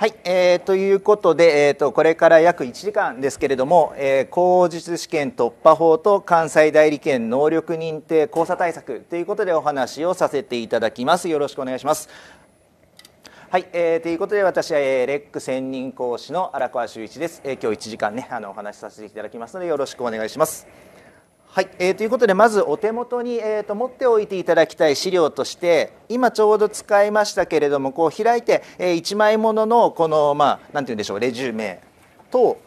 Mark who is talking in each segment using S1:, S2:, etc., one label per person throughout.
S1: はい、えー、ということで、えーと、これから約1時間ですけれども、えー、口述試験突破法と関西代理権能力認定交差対策ということでお話をさせていただきます。よろしくお願いします。はい、えー、ということで私は、えレック専任講師の荒川修一です。えー、今日1時間ねあのお話しさせていただきますのでよろしくお願いします。はい、えー、ということでまずお手元に、えーと、持っておいていただきたい資料として今ちょうど使いましたけれどもこう開いて、えー、1枚もののこのまあ何て言うんでしょうレジュメと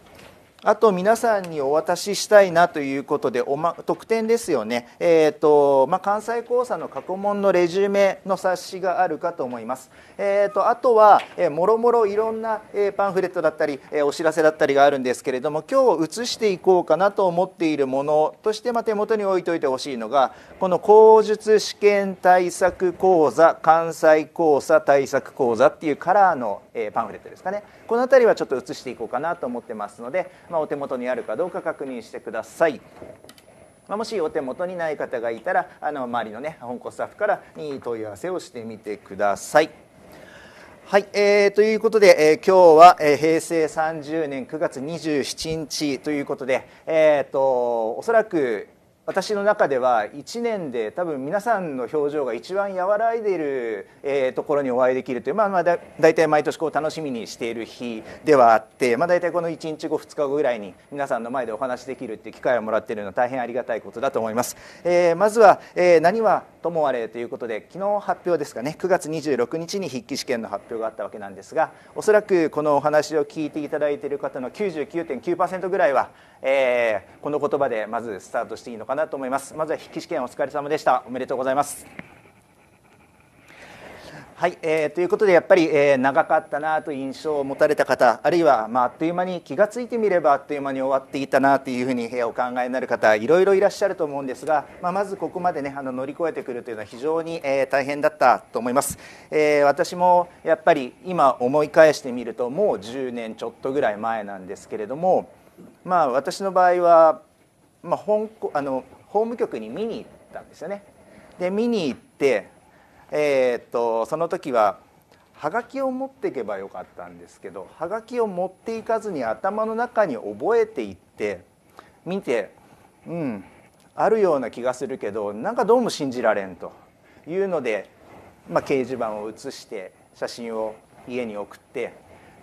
S1: あと皆さんにお渡ししたいなということでお、ま、特典ですよね、えーとまあ、関西高査の過去問のレジュメの冊子があるかと思います、えーと、あとは、えー、もろもろいろんな、えー、パンフレットだったり、えー、お知らせだったりがあるんですけれども今日移していこうかなと思っているものとして、まあ、手元に置いといてほしいのがこの口述試験対策講座関西講座対策講座っていうカラーの、えー、パンフレットですかねこの辺りはちょっと移していこうかなと思ってますので、まあ、お手元にあるかどうか確認してください。まあ、もしお手元にない方がいたらあの周りの、ね、本校スタッフからに問い合わせをしてみてください。はい、えー、ということで、えー、今日は、えー、平成30年9月27日ということで、えーと、とおそらく私の中では1年で多分皆さんの表情が一番和らいでいる、えところにお会いできるという、まあ、まあ大体毎年こう楽しみにしている日ではあって、まあ、大体この1日後2日後ぐらいに皆さんの前でお話しできるっていう機会をもらっているのは大変ありがたいことだと思います。えー、まずは、えー、何はともあれということで昨日発表ですかね9月26日に筆記試験の発表があったわけなんですがおそらくこのお話を聞いていただいている方の99.9%ぐらいは、えー、この言葉でまずスタートしていいのかなと思いますまずは筆記試験お疲れ様でしたおめでとうございますはい、えー、ということでやっぱり、えー、長かったなという印象を持たれた方あるいは、まあ、あっという間に気が付いてみればあっという間に終わっていたなというふうに、えー、お考えになる方いろいろいらっしゃると思うんですが、まあ、まずここまで、ね、あの乗り越えてくるというのは非常に、えー、大変だったと思います、えー、私もやっぱり今思い返してみるともう10年ちょっとぐらい前なんですけれども、まあ、私の場合は、まあ、本あの法務局に見に行ったんですよね。で見に行ってえー、っとその時ははがきを持っていけばよかったんですけどはがきを持っていかずに頭の中に覚えていって見てうんあるような気がするけどなんかどうも信じられんというので、まあ、掲示板を写して写真を家に送って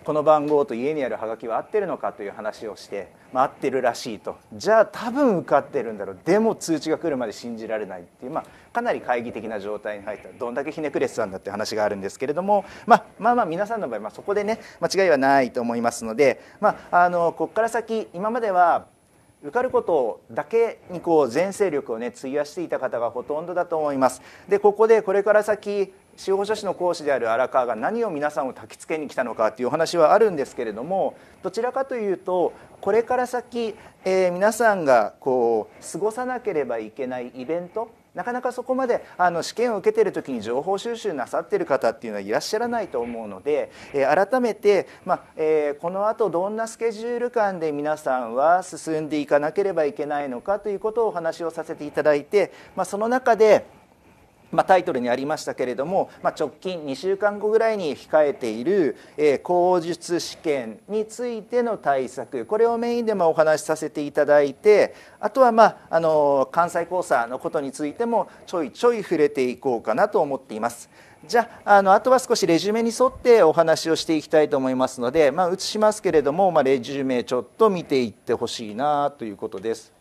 S1: この番号と家にあるはがきは合ってるのかという話をして、まあ、合ってるらしいとじゃあ多分受かってるんだろうでも通知が来るまで信じられないっていう、まあ、かなり懐疑的な状態に入ったどんだけひねくれてたんだって話があるんですけれども、まあ、まあまあ皆さんの場合、まあ、そこでね間違いはないと思いますので、まあ、あのここから先今までは受かることだけにこう全勢力をね費やしていた方がほとんどだと思います。でここでこれから先司法書士の講師である荒川が何を皆さんを焚きつけに来たのかっていうお話はあるんですけれどもどちらかというとこれから先、えー、皆さんがこう過ごさなければいけないイベントなかなかそこまであの試験を受けてる時に情報収集なさってる方っていうのはいらっしゃらないと思うので、えー、改めて、まあえー、このあとどんなスケジュール感で皆さんは進んでいかなければいけないのかということをお話をさせていただいて、まあ、その中でまあ、タイトルにありましたけれども、まあ、直近2週間後ぐらいに控えている、えー、口述試験についての対策これをメインでもお話しさせていただいてあとは、まあ、あの関西交査のことについてもちょいちょい触れていこうかなと思っています。じゃああのあとは少しレジュメに沿ってお話をしていきたいと思いますので、まあ、移しますけれども、まあ、レジュメちょっと見ていってほしいなということです。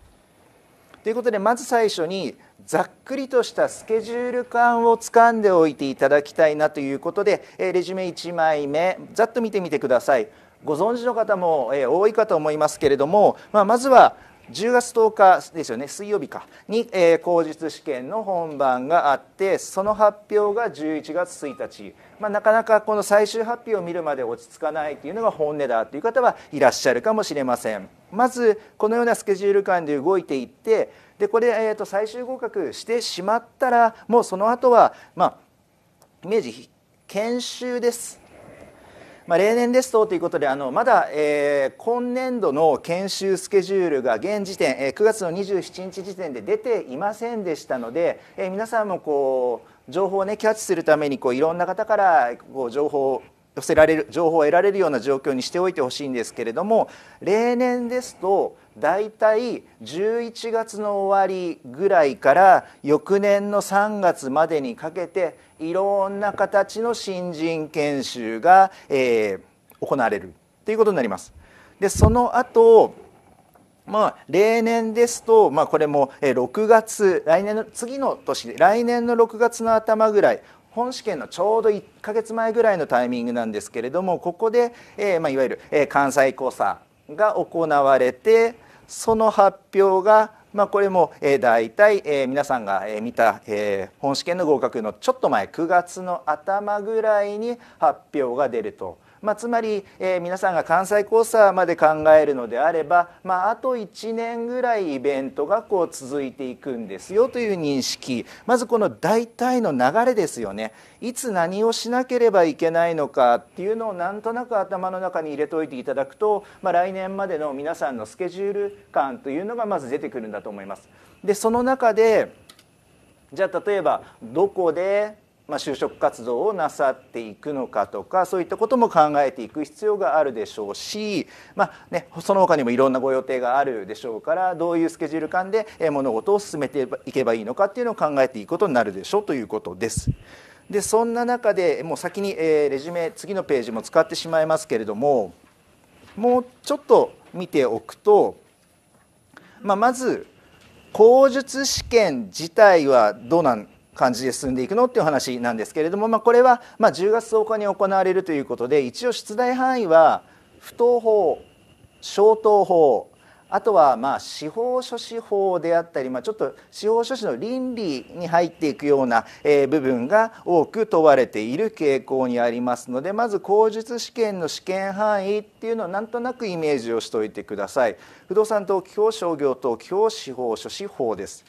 S1: ということでまず最初にざっくりとしたスケジュール感をつかんでおいていただきたいなということで、えレジュメ1枚目ざっと見てみてください。ご存知の方も多いかと思いますけれども、まあ、まずは10月10日ですよね水曜日かに、えー、口述試験の本番があってその発表が11月1日、まあ、なかなかこの最終発表を見るまで落ち着かないというのが本音だという方はいらっしゃるかもしれませんまずこのようなスケジュール感で動いていってでこれ、えー、と最終合格してしまったらもうその後はまあイメージ研修ですまあ、例年ですとということであのまだ、えー、今年度の研修スケジュールが現時点、えー、9月の27日時点で出ていませんでしたので、えー、皆さんもこう情報を、ね、キャッチするためにこういろんな方からこう情報寄せられる情報を得られるような状況にしておいてほしいんですけれども例年ですと大体11月の終わりぐらいから翌年の3月までにかけていろんな形の新人研修が、えー、行われるということになります。でその後まあ、例年ですと、まあ、これも6月来年の次の年来年の6月の頭ぐらい本試験のちょうど1ヶ月前ぐらいのタイミングなんですけれどもここで、えー、まあ、いわゆる、えー、関西高査が行われてその発表が、まあ、これも、えー、大体、え皆さんが、え見た、え本試験の合格のちょっと前9月の頭ぐらいに発表が出ると。まあ、つまり、えー、皆さんが関西交差まで考えるのであれば、まあ、あと1年ぐらいイベントがこう続いていくんですよという認識まずこの大体の流れですよねいつ何をしなければいけないのかっていうのをなんとなく頭の中に入れておいていただくと、まあ、来年までの皆さんのスケジュール感というのがまず出てくるんだと思います。でその中でじゃあ例えばどこでまあ、就職活動をなさっていくのかとかそういったことも考えていく必要があるでしょうし、まあね、その他にもいろんなご予定があるでしょうからどういうスケジュール感で物事を進めていけばいいのかっていうのを考えていくことになるでしょうということです。でそんな中でもう先にレジュメ次のページも使ってしまいますけれどももうちょっと見ておくと、まあ、まず口述試験自体はどうなん感じで進んでいくのっていう話なんですけれども、まあ、これはま10月10日に行われるということで一応出題範囲は不当法消灯法あとはまあ司法書士法であったり、まあ、ちょっと司法書士の倫理に入っていくような、え部分が多く問われている傾向にありますのでまず口述試験の試験範囲っていうのをなんとなくイメージをしておいてください。不動産登記法商業登記法司法書士法です。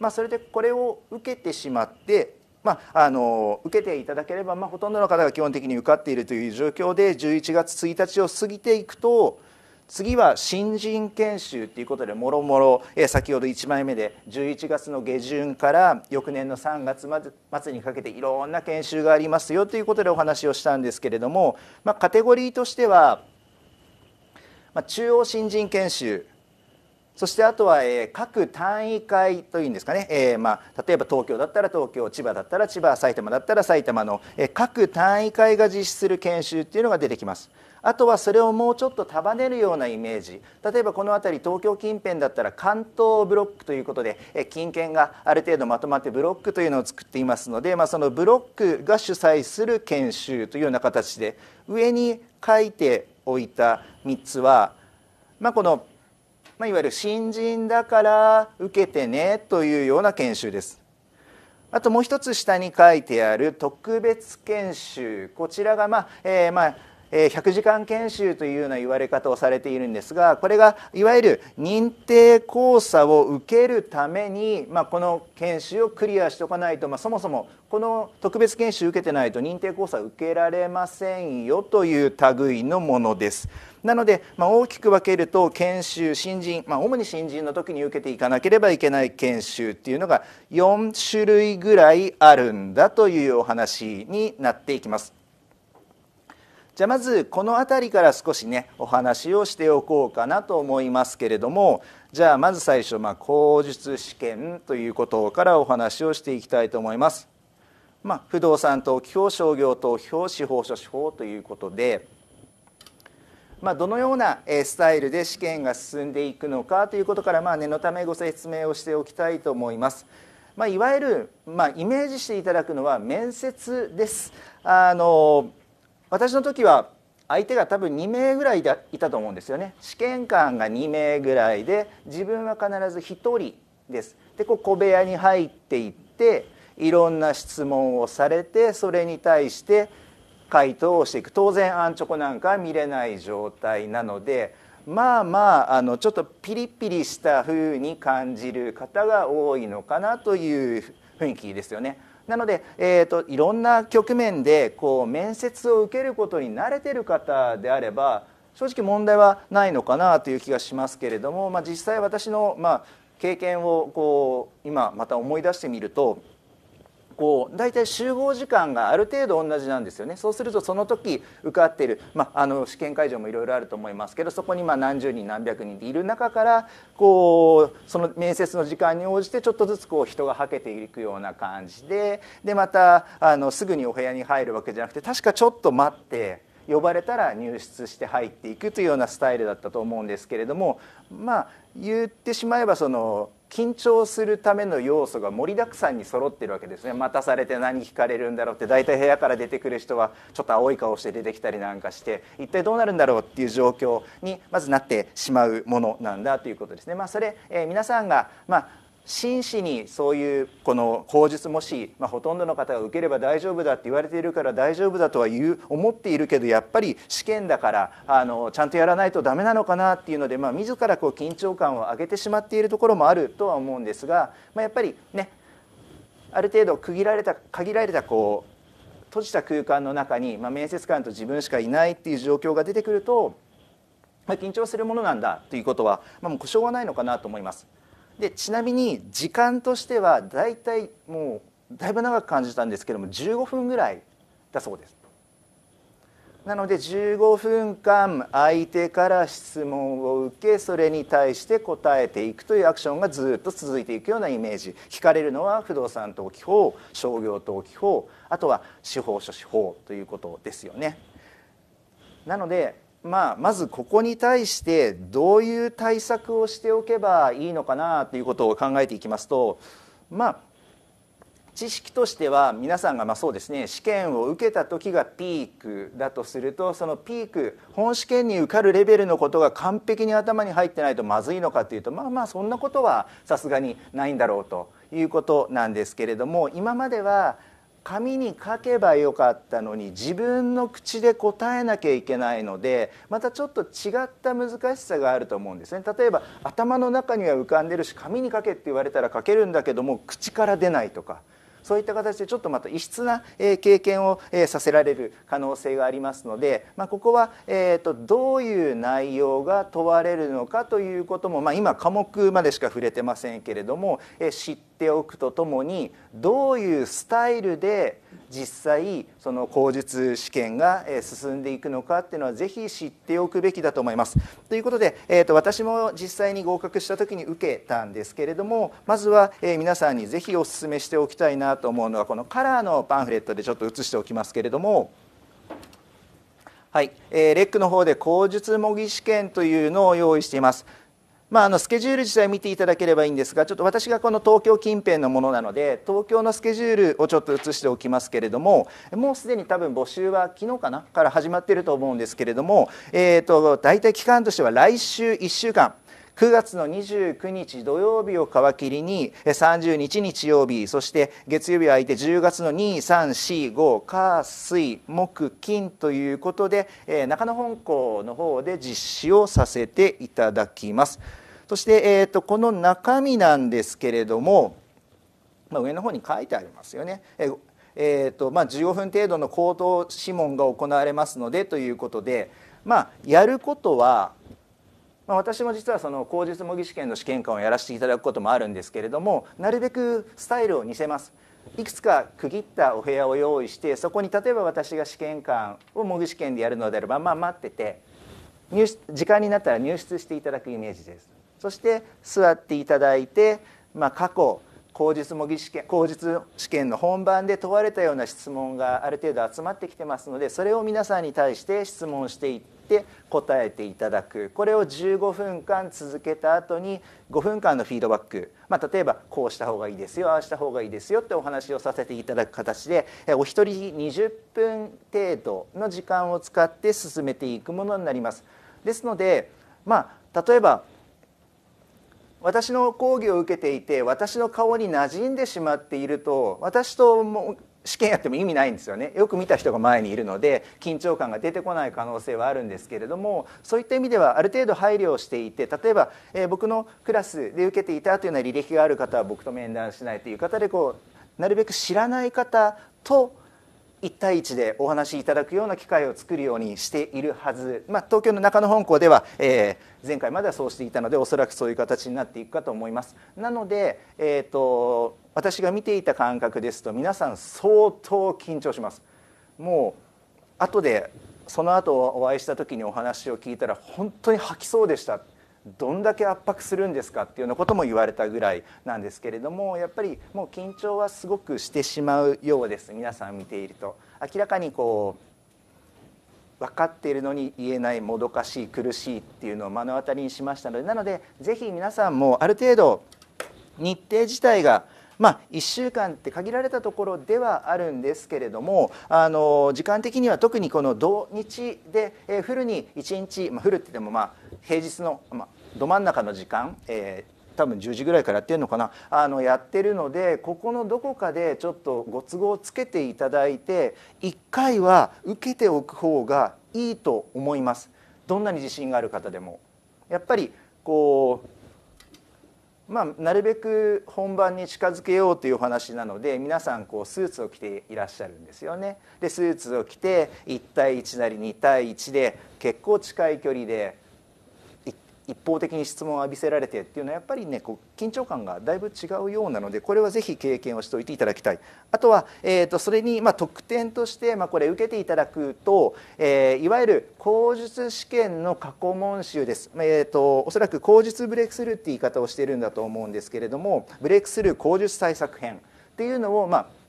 S1: まあ、それでこれを受けてしまって、まあ、あの受けていただければ、まあ、ほとんどの方が基本的に受かっているという状況で11月1日を過ぎていくと次は新人研修ということでもろもろ先ほど1枚目で11月の下旬から翌年の3月末にかけていろんな研修がありますよということでお話をしたんですけれども、まあ、カテゴリーとしては、まあ、中央新人研修そしてあとは、え各単位会というんですかね、えーまあ、例えば東京だったら東京千葉だったら千葉埼玉だったら埼玉の、え各単位会が実施する研修っていうのが出てきます。あとはそれをもうちょっと束ねるようなイメージ例えばこの辺り東京近辺だったら関東ブロックということで近県がある程度まとまってブロックというのを作っていますので、まあ、そのブロックが主催する研修というような形で上に書いておいた3つは、まあ、この「まあ、いわゆる新人だから受けてねというような研修です。あともう一つ下に書いてある特別研修こちらがまあ、えー、まあ100時間研修というような言われ方をされているんですがこれがいわゆる認定講座を受けるために、まあ、この研修をクリアしておかないと、まあ、そもそもこの特別研修受けてないと認定講座受けられませんよという類のものです。なので、まあ、大きく分けると研修新人、まあ、主に新人の時に受けていかなければいけない研修っていうのが4種類ぐらいあるんだというお話になっていきます。じゃあまずこの辺りから少しねお話をしておこうかなと思いますけれどもじゃあまず最初、まあ、口述試験ということからお話をしていきたいと思います。まあ、不動産登記法商業登司法書士法ということでまあ、どのようなスタイルで試験が進んでいくのかということから、まあ、念のためご説明をしておきたいと思います。まあ、いわゆる、まあ、イメージしていただくのは面接です。あの私の時は相手が多分2名ぐらいいたと思うんですよね試験官が2名ぐらいで自分は必ず1人ですでこう小部屋に入っていっていろんな質問をされてそれに対して回答をしていく当然アンチョコなんか見れない状態なのでまあまああのちょっとピリピリした風に感じる方が多いのかなという雰囲気ですよね。なので、えーと、いろんな局面でこう面接を受けることに慣れてる方であれば正直問題はないのかなという気がしますけれども、まあ、実際私の、まあ、経験をこう今また思い出してみるとこう大体集合時間がある程度同じなんですよねそうするとその時受かってる、まあ、あの試験会場もいろいろあると思いますけどそこにまあ何十人何百人っている中からこうその面接の時間に応じてちょっとずつこう人がはけていくような感じででまたあのすぐにお部屋に入るわけじゃなくて確かちょっと待って。呼ばれたら入室して入っていくというようなスタイルだったと思うんですけれどもまあ言ってしまえばその緊張するための要素が盛りだくさんに揃ってるわけですね待たされて何聞かれるんだろうって大体部屋から出てくる人はちょっと青い顔して出てきたりなんかして一体どうなるんだろうっていう状況にまずなってしまうものなんだということですね。まあ、それ、えー、皆さんが、まあ真摯にそういうこの口述もし、まあ、ほとんどの方が受ければ大丈夫だって言われているから大丈夫だとは言う思っているけどやっぱり試験だからあのちゃんとやらないとダメなのかなっていうので、まあ、自らこう緊張感を上げてしまっているところもあるとは思うんですが、まあ、やっぱりねある程度区切られた限られたこう閉じた空間の中に、まあ、面接官と自分しかいないっていう状況が出てくると、まあ、緊張するものなんだということは、まあ、もうしょうがないのかなと思います。でちなみに時間としては大体もうだいぶ長く感じたんですけども15分ぐらいだそうですなので15分間相手から質問を受けそれに対して答えていくというアクションがずっと続いていくようなイメージ聞かれるのは不動産登記法商業登記法あとは司法書士法ということですよね。なのでまあ、まずここに対してどういう対策をしておけばいいのかなということを考えていきますと、まあ、知識としては皆さんがまあそうですね試験を受けた時がピークだとするとそのピーク本試験に受かるレベルのことが完璧に頭に入ってないとまずいのかというとまあまあそんなことはさすがにないんだろうということなんですけれども今までは紙に書けばよかったのに自分の口で答えなきゃいけないのでまたちょっと違った難しさがあると思うんですね例えば頭の中には浮かんでるし紙に書けって言われたら書けるんだけども口から出ないとかそういった形でちょっとまた異質な経験をさせられる可能性がありますので、まあ、ここは、えー、とどういう内容が問われるのかということも、まあ、今科目までしか触れてませんけれども、えー、知ってっておくとともにどういうスタイルで実際その口述試験が進んでいくのかっていうのはぜひ知っておくべきだと思います。ということで、えーと、私も実際に合格した時に受けたんですけれどもまずは、え皆さんにぜひお勧めしておきたいなと思うのはこのカラーのパンフレットでちょっと写しておきますけれども。はい、えー、レックの方で口述模擬試験というのを用意しています。まあ、あのスケジュール自体見ていただければいいんですがちょっと私がこの東京近辺のものなので東京のスケジュールをちょっと移しておきますけれどももうすでに多分募集は昨日かなから始まっていると思うんですけれども、えーと大体期間としては来週1週間。9月の29日土曜日を皮切りに30日日曜日そして月曜日は空いて10月の2345火水木金ということで、中野本校の方で実施をさせていただきます。そして、えーと、この中身なんですけれども、まあ、上の方に書いてありますよね。えーえーとまあ、15分程度の口頭諮問が行われますのでということで、まあ、やることはまあ、私も実はその口述模擬試験の試験官をやらせていただくこともあるんですけれどもなるべくスタイルを似せます。いくつか区切ったお部屋を用意してそこに例えば私が試験官を模擬試験でやるのであればまあ待ってて入時間になったら入室していただくイメージです。そして座っていただいて、まあ、過去口述模擬試験口述試験の本番で問われたような質問がある程度集まってきてますのでそれを皆さんに対して質問していってて答えていただくこれを15分間続けた後に5分間のフィードバック、まあ、例えばこうした方がいいですよああした方がいいですよってお話をさせていただく形でお一人20分程度の時間を使って進めていくものになります。ですので、まあ、例えば私の講義を受けていて私の顔に馴染んでしまっていると私とも試験やっても意味ないんですよねよく見た人が前にいるので緊張感が出てこない可能性はあるんですけれどもそういった意味ではある程度配慮をしていて例えば、えー、僕のクラスで受けていたというような履歴がある方は僕と面談しないという方でこうなるべく知らない方と1対1でお話しいただくような機会を作るようにしているはず、まあ、東京の中野本校では、えー、前回まではそうしていたのでおそらくそういう形になっていくかと思います。なので、えーと私が見ていた感覚ですと皆さん相当緊張しますもう後でその後お会いした時にお話を聞いたら本当に吐きそうでしたどんだけ圧迫するんですかっていうようなことも言われたぐらいなんですけれどもやっぱりもう緊張はすごくしてしまうようです皆さん見ていると明らかにこう分かっているのに言えないもどかしい苦しいっていうのを目の当たりにしましたのでなので是非皆さんもある程度日程自体がまあ、1週間って限られたところではあるんですけれどもあの時間的には特にこの土日で、えー、フルに1日、まあ、フルって言ってもまあ平日の、まあ、ど真ん中の時間、えー多分10時ぐらいからやってるのかなあのやってるのでここのどこかでちょっとご都合をつけていただいて1回は受けておく方がいいと思いますどんなに自信がある方でもやっぱりこうまあ、なるべく本番に近づけようというお話なので皆さんこうスーツを着ていらっしゃるんですよね。でスーツを着て1対1なり2対1で結構近い距離で一方的に質問を浴びせられてっていうのはやっぱりねこう緊張感がだいぶ違うようなのでこれはぜひ経験をしておいていただきたいあとは、えーと、それに、まあ、特典として、まあ、これ受けていただくと、えー、いわゆる口述試験の過去問集です、えーと、とおそらく口述ブレイクスルーって言い方をしているんだと思うんですけれどもブレイクスルー口述対策編っていうのを、まあ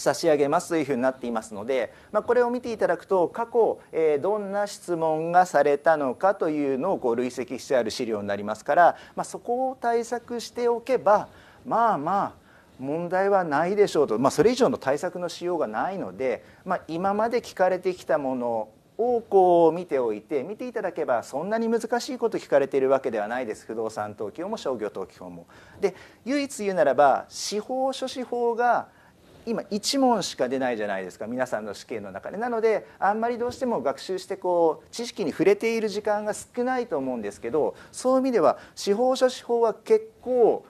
S1: 差し上げますというふうになっていますので、まあ、これを見ていただくと過去、えー、どんな質問がされたのかというのをこう累積してある資料になりますから、まあ、そこを対策しておけばまあまあ問題はないでしょうと、まあ、それ以上の対策のしようがないので、まあ、今まで聞かれてきたものをこう見ておいて見ていただけばそんなに難しいこと聞かれているわけではないです不動産登記法も商業登記法も。で唯一言うならば司法書士法が今1問しか出ないじゃないですか皆さんの試験の中でなのであんまりどうしても学習してこう知識に触れている時間が少ないと思うんですけどそういう意味では司法書士法は結構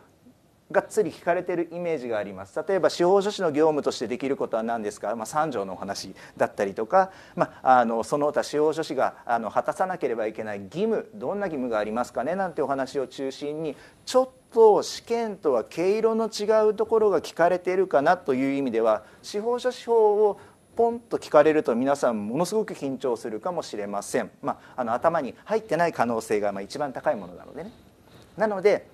S1: がっつり聞かれてるイメージがあります例えば司法書士の業務としてできることは何ですか、まあ、3条のお話だったりとか、まあ、あのその他司法書士があの果たさなければいけない義務どんな義務がありますかねなんてお話を中心にちょっと試験とは毛色の違うところが聞かれているかなという意味では司法書士法をポンと聞かれると皆さんものすごく緊張するかもしれません、まあ、あの頭に入ってない可能性がまあ一番高いものなのでね。なので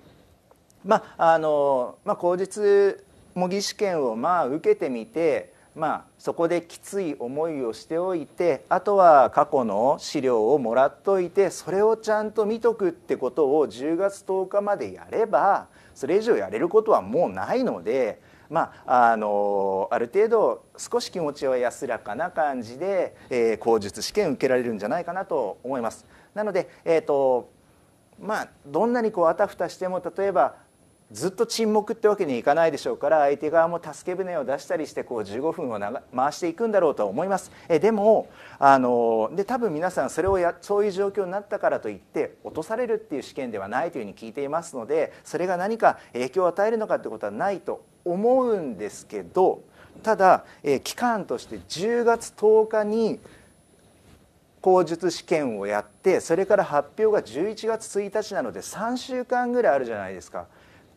S1: まああのまあ、口実模擬試験をまあ受けてみて、まあ、そこできつい思いをしておいてあとは過去の資料をもらっといてそれをちゃんと見とくってことを10月10日までやればそれ以上やれることはもうないので。まあ、あのある程度少し気持ちは安らかな感じで、えー、口述試験受けられるんじゃないかなと思います。なので、えーとまあ、どんなにこうあたふたしても例えばずっと沈黙ってわけにいかないでしょうから相手側も助け舟を出したりしてこう15分を回していくんだろうとは思いますえでもあので多分皆さんそれをやそういう状況になったからといって落とされるっていう試験ではないというふうに聞いていますのでそれが何か影響を与えるのかってことはないと思うんですけどただ、え期間として10月10日に口述試験をやってそれから発表が11月1日なので3週間ぐらいあるじゃないですか。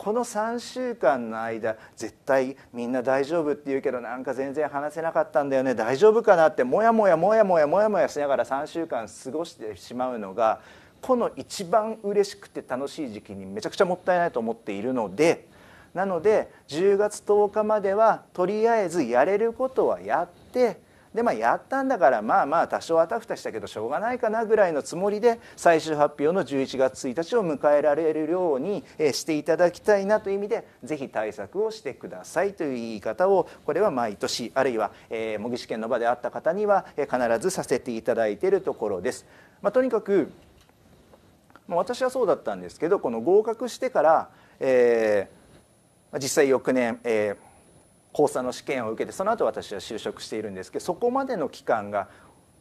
S1: この3週間の間絶対みんな大丈夫って言うけどなんか全然話せなかったんだよね大丈夫かなってモヤモヤモヤモヤモヤモヤしながら3週間過ごしてしまうのがこの一番嬉しくて楽しい時期にめちゃくちゃもったいないと思っているのでなので10月10日まではとりあえずやれることはやって。でまあやったんだからまあまあ多少あたふたしたけどしょうがないかなぐらいのつもりで最終発表の11月1日を迎えられるようにしていただきたいなという意味でぜひ対策をしてくださいという言い方をこれは毎年あるいは模擬試験の場であった方には必ずさせていただいているところです。まあ、とにかく私はそうだったんですけどこの合格してから、えー、実際翌年、えー高3の試験を受けてその後私は就職しているんですけどそこまでの期間が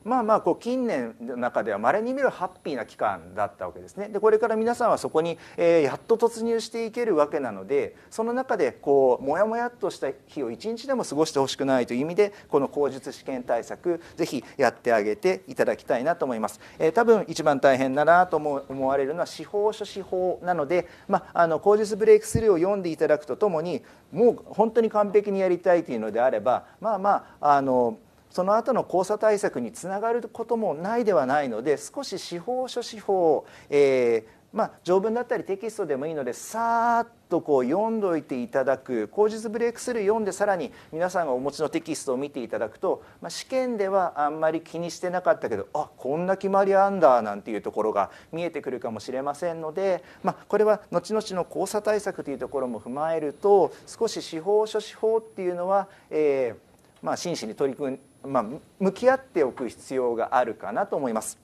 S1: まあまあこう近年の中ではまれに見るハッピーな期間だったわけですねでこれから皆さんはそこに、えやっと突入していけるわけなのでその中でこうモヤモヤっとした日を一日でも過ごしてほしくないという意味でこの口述試験対策ぜひやってあげていただきたいなと思います、えー、多分一番大変だなと思思われるのは司法書司法なので、まあ、あの口述ブレイクスルーを読んでいただくとともにもう本当に完璧にやりたいというのであればまあまああのその後の交差対策につながることもないではないので少し司法書司法、えーまあ、条文だったりテキストでもいいのでさーっとこう読んどいていただく口述ブレイクスルー読んでさらに皆さんがお持ちのテキストを見ていただくと、まあ、試験ではあんまり気にしてなかったけどあこんな決まりあんだなんていうところが見えてくるかもしれませんので、まあ、これは後々の交差対策というところも踏まえると少し司法書司法っていうのは、えーまあ、真摯に取り組んまあ、向き合っておく必要があるかなと思います。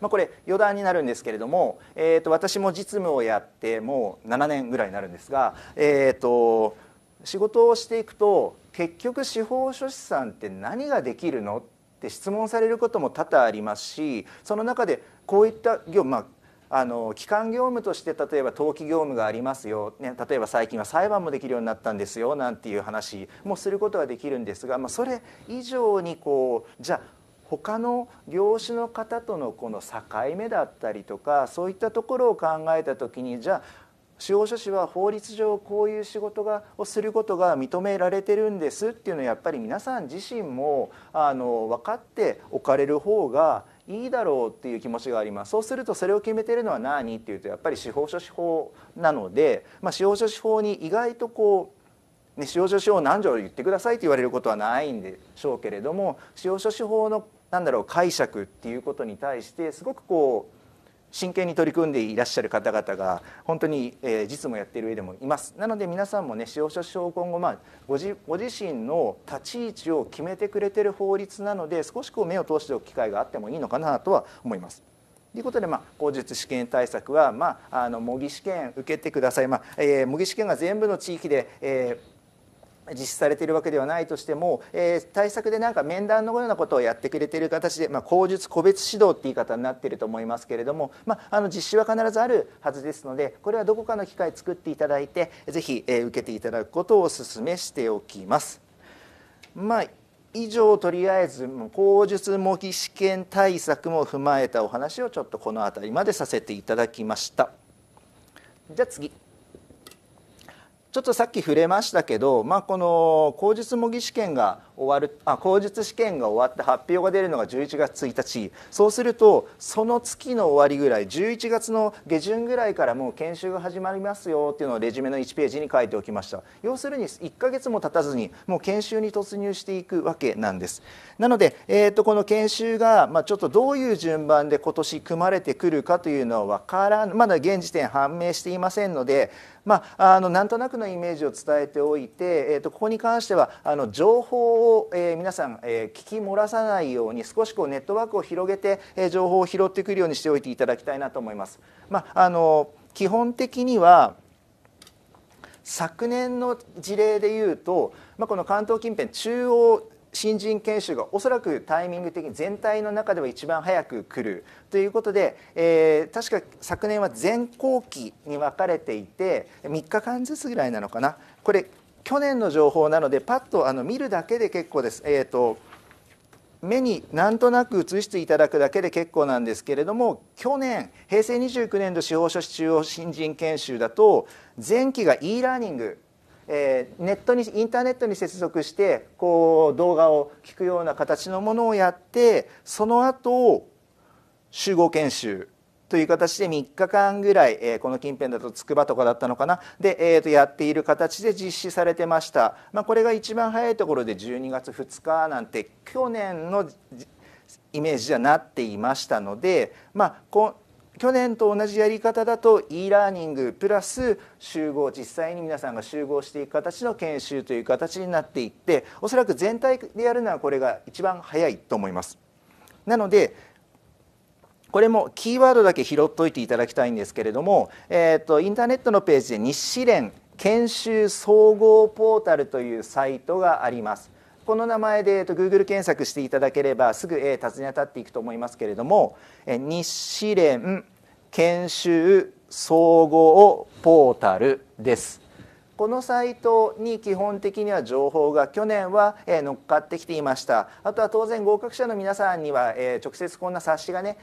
S1: まあ、これ余談になるんですけれども、えー、と私も実務をやってもう7年ぐらいになるんですが、えー、と仕事をしていくと結局司法書士さんって何ができるのって質問されることも多々ありますしその中でこういった業まあ、あの機関業務として例えば登記業務がありますよ、ね、例えば最近は裁判もできるようになったんですよなんていう話もすることはできるんですが、まあ、それ以上にこうじゃあ他の業種の方とのこの境目だったりとかそういったところを考えた時にじゃあ司法書士は法律上こういう仕事がをすることが認められてるんですっていうのはやっぱり皆さん自身もあの分かっておかれる方がいいだろうっていう気持ちがありますそうするとそれを決めてるのは何っていうとやっぱり司法書士法なので、まあ、司法書士法に意外とこうね、司法書士法何条言ってくださいって言われることはないんでしょうけれども司法書士法のなんだろう解釈っていうことに対してすごくこう真剣に取り組んでいらっしゃる方々が本当に、え実務をやっている上でもいますなので皆さんもね使用者証今後、まあ、ご自ご自身の立ち位置を決めてくれてる法律なので少しこう目を通しておく機会があってもいいのかなとは思います。ということで、まあ、口述試験対策は、まあ、あの模擬試験受けてください、まあえー、模擬試験が全部の地域で、えー実施されているわけではないとしても、えー、対策でなんか面談のようなことをやってくれている形で、まあ、口述個別指導という言い方になっていると思いますけれども、まあ、あの実施は必ずあるはずですのでこれはどこかの機会作っていただいてぜひ、えー、受けていただくことをお勧めしておきます。まあ以上とりあえず口述模擬試験対策も踏まえたお話をちょっとこの辺りまでさせていただきました。じゃあ次ちょっとさっき触れましたけど、まあ、この口述模擬試験が終わるあ口述試験が終わって発表が出るのが11月1日そうするとその月の終わりぐらい11月の下旬ぐらいからもう研修が始まりますよっていうのをレジュメの1ページに書いておきました要するに1ヶ月も経たずにもう研修に突入していくわけなんですなので、えーと、この研修が、まあ、ちょっとどういう順番で今年組まれてくるかというのは分からんまだ現時点判明していませんのでまあ、あのなんとなくのイメージを伝えておいて、えーと、ここに関してはあの情報を、えー、皆さん、えー、聞き漏らさないように少しこうネットワークを広げて、えー、情報を拾ってくるようにしておいていただきたいなと思います。まあ、あの基本的には昨年の事例でいうと、まあ、この関東近辺中央新人研修がおそらくタイミング的に全体の中では一番早く来るということで、えー、確か昨年は全後期に分かれていて3日間ずつぐらいなのかなこれ去年の情報なのでパッとあの見るだけで結構です。えーと目になんとなく映していただくだけで結構なんですけれども去年平成29年度司法書士中央新人研修だと前期が e ラーニングえー、ネットにインターネットに接続してこう動画を聞くような形のものをやってその後集合研修という形で3日間ぐらい、えー、この近辺だとつくばとかだったのかなで、えー、とやっている形で実施されてました、まあ、これが一番早いところで12月2日なんて去年のイメージじゃなっていましたので、まあ、こ去年と同じやり方だと e ラーニングプラス集合実際に皆さんが集合していく形の研修という形になっていっておそらく全体でやるのはこれが一番早いと思います。なのでこれもキーワードだけ拾っといていただきたいんですけれども、えーと、とインターネットのページで日試練研修総合ポータルというサイトがあります。この名前で、えっと、Google 検索していただければすぐ、えー、尋ね当たっていくと思いますけれども、え日試練研修総合ポータルです。このサイトに基本的には情報が去年は乗っかってきていましたあとは当然合格者の皆さんには直接こんな冊子がね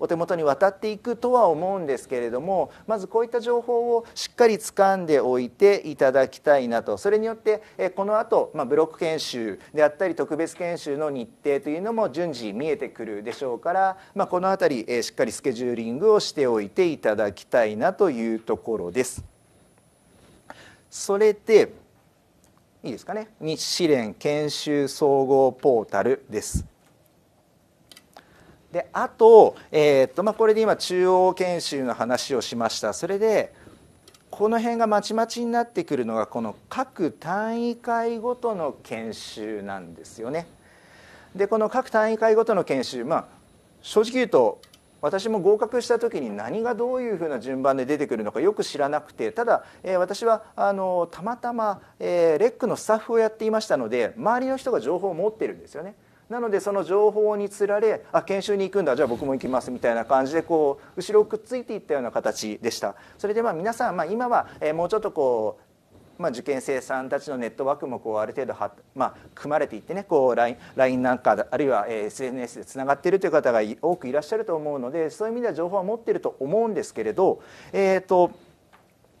S1: お手元に渡っていくとは思うんですけれどもまずこういった情報をしっかり掴んでおいていただきたいなとそれによってこの後、まブロック研修であったり特別研修の日程というのも順次見えてくるでしょうから、まこの辺りしっかりスケジューリングをしておいていただきたいなというところです。それでいいですかね日試練研修総合ポータルです。であと,、えー、っとまあ、これで今中央研修の話をしましたそれでこの辺がまちまちになってくるのがこの各単位会ごとの研修なんですよね。でこの各単位会ごとの研修まあ正直言うと私も合格した時に何がどういうふうな順番で出てくるのかよく知らなくてただ、えー、私はあのたまたま、えー、レックのスタッフをやっていましたので周りの人が情報を持ってるんですよね。なのでその情報につられあ研修に行くんだじゃあ僕も行きますみたいな感じでこう後ろをくっついていったような形でしたそれでまあ皆さん、まあ、今は、えもうちょっとこうまあ、受験生さんたちのネットワークもこうある程度は、まあ、組まれていってねこう LINE なんかあるいは SNS でつながっているという方が多くいらっしゃると思うのでそういう意味では情報は持っていると思うんですけれど、えーと、と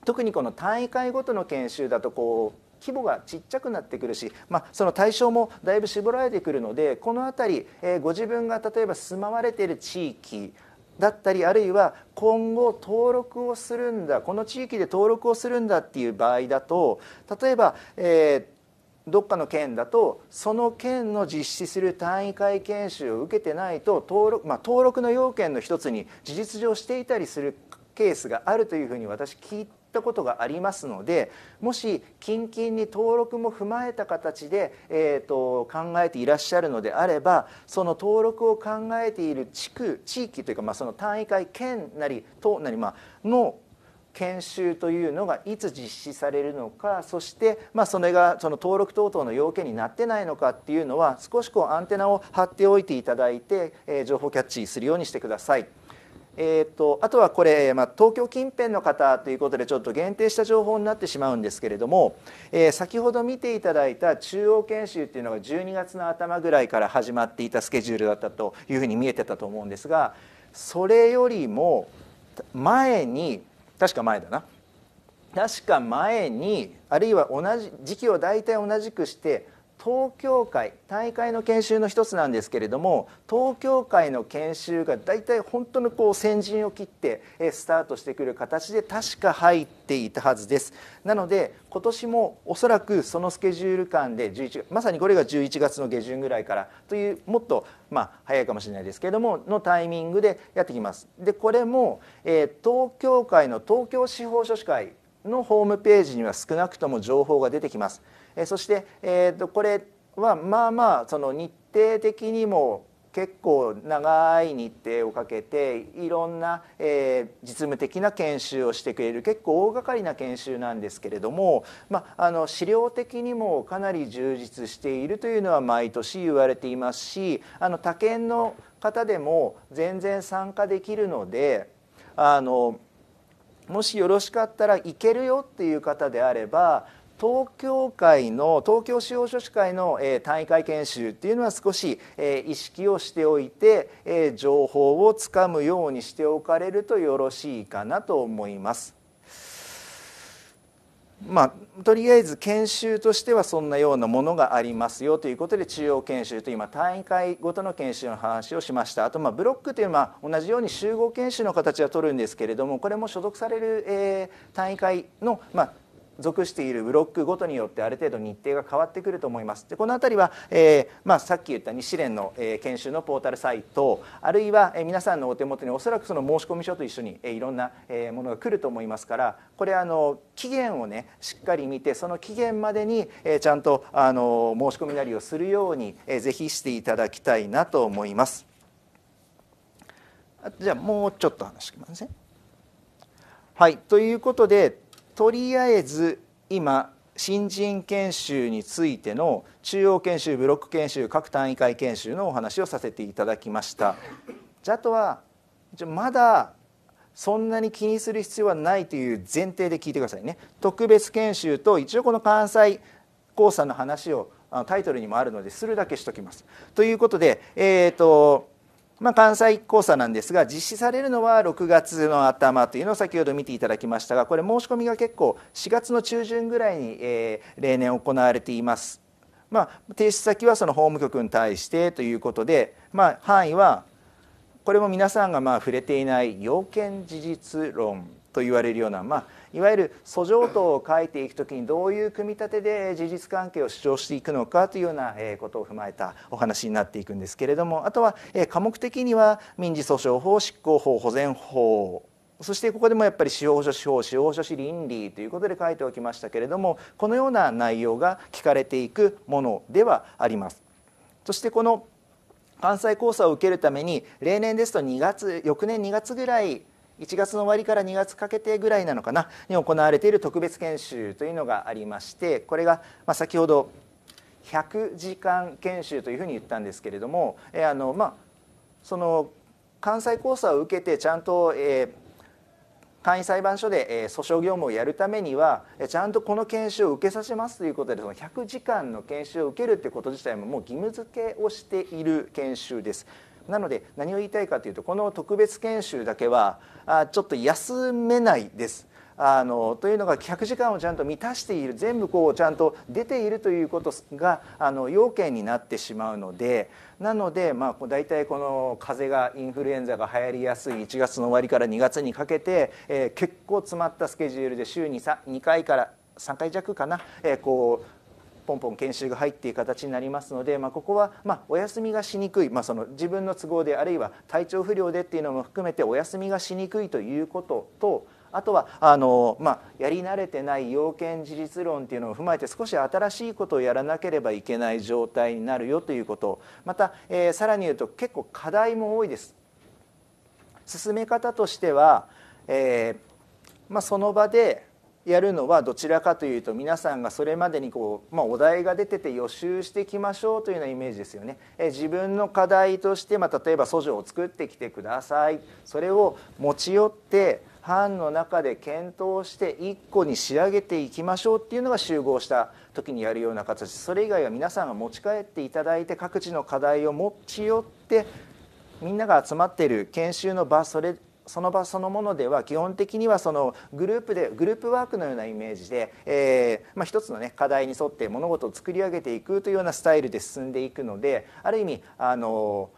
S1: 特にこの大会ごとの研修だとこう規模がちっちゃくなってくるし、まあ、その対象もだいぶ絞られてくるのでこの辺り、えー、ご自分が例えば住まわれている地域だったりあるいは今後登録をするんだこの地域で登録をするんだっていう場合だと例えば、えー、どっかの県だとその県の実施する単位会研修を受けてないと登録,、まあ、登録の要件の一つに事実上していたりするケースがあるというふうに私聞いてったことがありますのでもし近々に登録も踏まえた形で、えーと、考えていらっしゃるのであればその登録を考えている地区地域というか、まあ、その単位会県なり都なり、まあ、の研修というのがいつ実施されるのかそして、まあ、それがその登録等々の要件になってないのかっていうのは少しこうアンテナを張っておいていただいて、えー、情報キャッチするようにしてください。えーと、あとはこれ、まあ、東京近辺の方ということでちょっと限定した情報になってしまうんですけれども、えー、先ほど見ていただいた中央研修っていうのが12月の頭ぐらいから始まっていたスケジュールだったというふうに見えてたと思うんですがそれよりも前に確か前だな確か前にあるいは同じ時期を大体同じくして東京会大会の研修の一つなんですけれども東京会の研修が大体本当のこう先陣を切ってスタートしてくる形で確か入っていたはずですなので今年もおそらくそのスケジュール間で11まさにこれが11月の下旬ぐらいからというもっとまあ早いかもしれないですけれどものタイミングでやってきますでこれも、え東京会の東京司法書士会のホームページには少なくとも情報が出てきます。えそして、えー、とこれはまあまあその日程的にも結構長い日程をかけていろんな、えー、実務的な研修をしてくれる結構大掛かりな研修なんですけれども、まあ、あの資料的にもかなり充実しているというのは毎年言われていますしあの他県の方でも全然参加できるのであのもしよろしかったら行けるよっていう方であれば東京会の東京司法書士会の、え単位会研修っていうのは少し、え意識をしておいて、え情報をつかむようにしておかれるとよろしいかなと思います。まあ、とりあえず研修としてはそんなようなものがありますよということで中央研修と今単位会ごとの研修の話をしましたあとまあブロックというのは同じように集合研修の形は取るんですけれどもこれも所属される、えー、単位会の、まあ、属しているブロックごとによってある程度日程が変わってくると思いますでこの辺りは、えー、まあ、さっき言った日試練の、えー、研修のポータルサイトあるいは、えー、皆さんのお手元におそらくその申込書と一緒に、えいろんな、えものが来ると思いますからこれあの期限をねしっかり見てその期限までに、えちゃんとあの申し込みなりをするように、えー、ぜひしていただきたいなと思います。じゃあもうちょっと話しまくだはいということでとりあえず今新人研修についての中央研修ブロック研修各単位会研修のお話をさせていただきましたじゃあとはまだそんなに気にする必要はないという前提で聞いてくださいね特別研修と一応この関西高査の話をタイトルにもあるのでするだけしときますということでえっ、ー、とまあ、関西講座なんですが実施されるのは6月の頭というのを先ほど見ていただきましたがこれ申し込みが結構4月の中旬ぐらいに、えー、例年行われています。まあ、提出先はその法務局に対してということで、まあ、範囲はこれも皆さんがまあ触れていない要件事実論と言われるような、まあ、いわゆる訴状等を書いていく時にどういう組み立てで事実関係を主張していくのかというようなことを踏まえたお話になっていくんですけれどもあとは科目的には民事訴訟法執行法保全法そしてここでもやっぱり司法書士法司法書士倫理ということで書いておきましたけれどもこのような内容が聞かれていくものではあります。そしてこの関西講差を受けるために例年ですと2月翌年2月ぐらい1月の終わりから2月かけてぐらいなのかなに行われている特別研修というのがありましてこれが、ま先ほど100時間研修というふうに言ったんですけれども、えあのまあ、その関西交査を受けてちゃんと、えー簡易裁判所で、え訴訟業務をやるためには、えちゃんとこの研修を受けさせますということでその100時間の研修を受けるってこと自体ももう義務付けをしている研修です。なので何を言いたいかというとこの特別研修だけはちょっと休めないです。あのというのが客時間をちゃんと満たしている全部こうちゃんと出ているということがあの要件になってしまうのでなので、まあ、大体この風邪がインフルエンザが流行りやすい1月の終わりから2月にかけて、えー、結構詰まったスケジュールで週に 2, 2回から3回弱かな、えー、こうポンポン研修が入っていく形になりますので、まあ、ここはまお休みがしにくい、まあ、その自分の都合であるいは体調不良でっていうのも含めてお休みがしにくいということとあとはあの、まあ、やり慣れてない要件事実論っていうのを踏まえて少し新しいことをやらなければいけない状態になるよということまた、えー、さらに言うと結構課題も多いです。進め方としては、えー、まあ、その場でやるのはどちらかというと皆さんがそれまでにこう、まあ、お題が出てて予習していきましょうというようなイメージですよね。え自分の課題として、まあ、例えば訴状を作ってきてくださいそれを持ち寄って班の中で検討して1個に仕上げていきましょうっていうのが集合した時にやるような形それ以外は皆さんが持ち帰っていただいて各地の課題を持ち寄ってみんなが集まっている研修の場それその場そのものでは基本的にはそのグループでグループワークのようなイメージで、えーまあ、一つの、ね、課題に沿って物事を作り上げていくというようなスタイルで進んでいくのである意味あの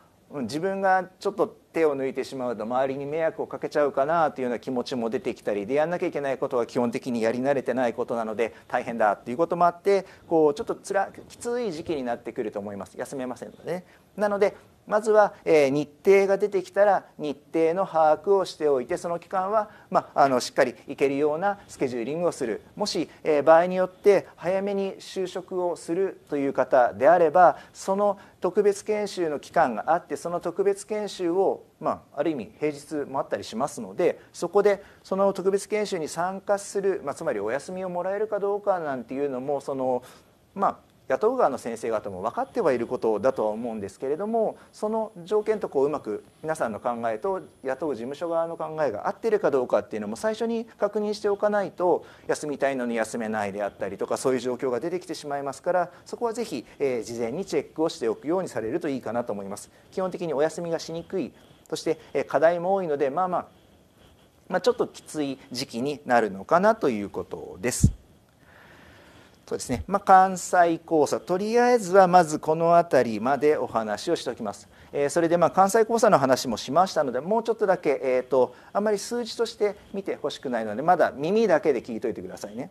S1: 自分がちょっと手を抜いてしまうと周りに迷惑をかけちゃうかなというような気持ちも出てきたりでやんなきゃいけないことは基本的にやり慣れてないことなので大変だっていうこともあってこうちょっとつらきつい時期になってくると思います休めませんのでね。なのでまずは、え日程が出てきたら日程の把握をしておいてその期間は、まあ、あのしっかり行けるようなスケジューリングをするもし、え場合によって早めに就職をするという方であればその特別研修の期間があってその特別研修を、まあ、ある意味平日もあったりしますのでそこでその特別研修に参加する、まあ、つまりお休みをもらえるかどうかなんていうのもそのまあ雇う側の先生方も分かってはいることだとは思うんですけれどもその条件とこううまく皆さんの考えと雇う事務所側の考えが合ってるかどうかっていうのも最初に確認しておかないと休みたいのに休めないであったりとかそういう状況が出てきてしまいますからそこはぜひ、えー、事前にチェックをしておくようにされるといいかなと思います。基本的にお休みがしにくいそして、えー、課題も多いのでまあまあまあ、ちょっときつい時期になるのかなということです。そうですね、まあ、関西交差とりあえずはまずこの辺りまでお話をしておきます。えー、それでまあ関西交差の話もしましたのでもうちょっとだけ、えーと、あんまり数字として見てほしくないのでまだ耳だけで聞いといてくださいね。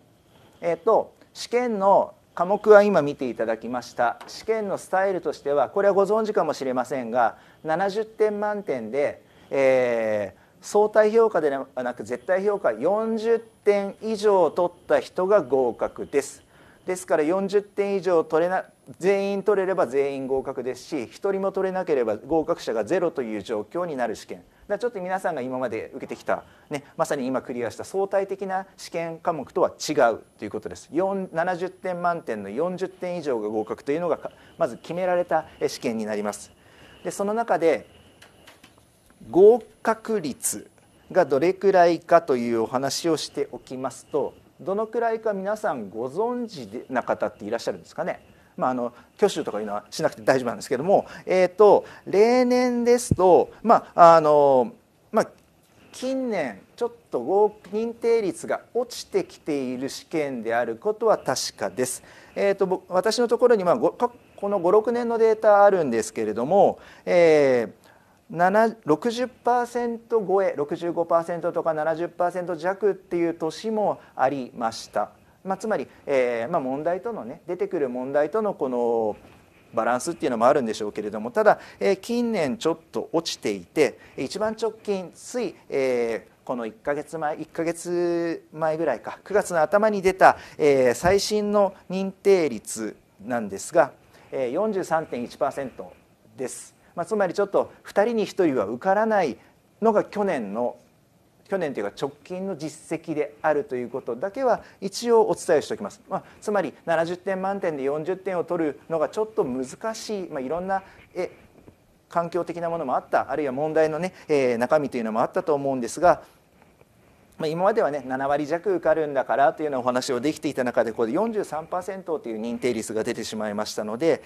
S1: えーと、と試験の科目は今見ていただきました試験のスタイルとしてはこれはご存知かもしれませんが70点満点で、えー、相対評価ではなく絶対評価40点以上取った人が合格です。ですから40点以上取れな全員取れれば全員合格ですし1人も取れなければ合格者がゼロという状況になる試験だちょっと皆さんが今まで受けてきた、ね、まさに今クリアした相対的な試験科目とは違うということです70点満点の40点以上が合格というのがまず決められた試験になりますでその中で合格率がどれくらいかというお話をしておきますとどのくらいか皆さんご存知な方っていらっしゃるんですかね。まあ、あの挙手とかいうのはしなくて大丈夫なんですけども、えーと、例年ですと、まああのまあ、近年ちょっと認定率が落ちてきている試験であることは確かです。えーと、と私のところに、まあ、この56年のデータあるんですけれども、えー、60%超え65%とか70%弱っていう年もありました、まあ、つまり、えーまあ、問題とのね出てくる問題とのこのバランスっていうのもあるんでしょうけれどもただ、えー、近年ちょっと落ちていて一番直近つい、えー、この1か月前1ヶ月前ぐらいか9月の頭に出た、えー、最新の認定率なんですが、えー、43.1%です。まあ、つまりちょっと2人に1人は受からないのが去年の去年というか直近の実績であるということだけは一応お伝えしておきます、まあ、つまり70点満点で40点を取るのがちょっと難しい、まあ、いろんなえ環境的なものもあったあるいは問題のね、えー、中身というのもあったと思うんですが、まあ、今まではね7割弱受かるんだからというようなお話をできていた中でこれで43%という認定率が出てしまいましたので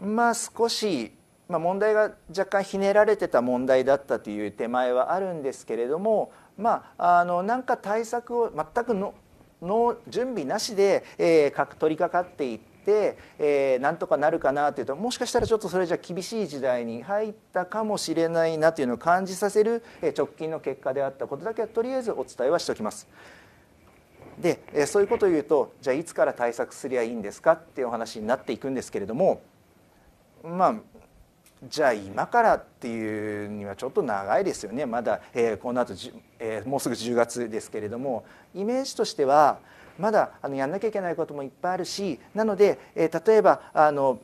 S1: まあ少しまあ、問題が若干ひねられてた問題だったという手前はあるんですけれども、まあ、あのなんか対策を全くのの準備なしで、えー、取りかかっていって、えー、なんとかなるかなというともしかしたらちょっとそれじゃ厳しい時代に入ったかもしれないなというのを感じさせる、えー、直近の結果であったことだけはとりあえずお伝えはしておきます。で、えー、そういうことを言うとじゃあいつから対策すりゃいいんですかっていうお話になっていくんですけれどもまあじゃあ今からっていうにはちょっと長いですよねまだ、えー、このあと、えー、もうすぐ10月ですけれどもイメージとしてはまだあのやんなきゃいけないこともいっぱいあるしなので、えー、例えばあの、